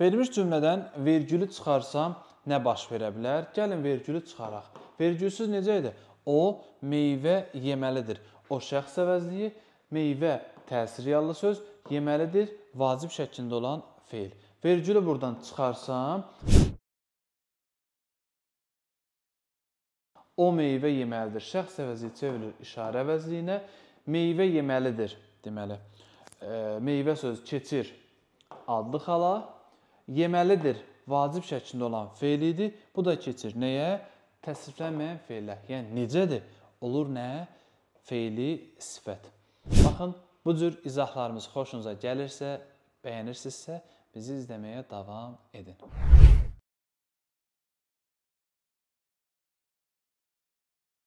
Verilmiş cümlədən vergülü çıxarsam nə baş verə bilər? Gəlin vergülü çıxaraq. Vergülsüz necə idi? O meyvə yeməlidir. O şəxs əvəzliyi meyvə təsir yallı söz yeməlidir vacib şəklində olan feil. Vergülü buradan çıxarsam o meyvə yeməlidir. Şəxs əvəzliyi çevrilir işarə əvəzliyinə. Meyvə yeməlidir deməli. E, meyvə sözü keçir adlı xala yeməlidir vacib şəklində olan feil idi. Bu da keçir nəyə? Təsriflənməyən feillər. Yəni necədir? Olur nə? Feili sifət. Baxın, bu cür izahlarımız xoşunuza gəlirsə, bəyənirsinizsə, bizi izləməyə davam edin.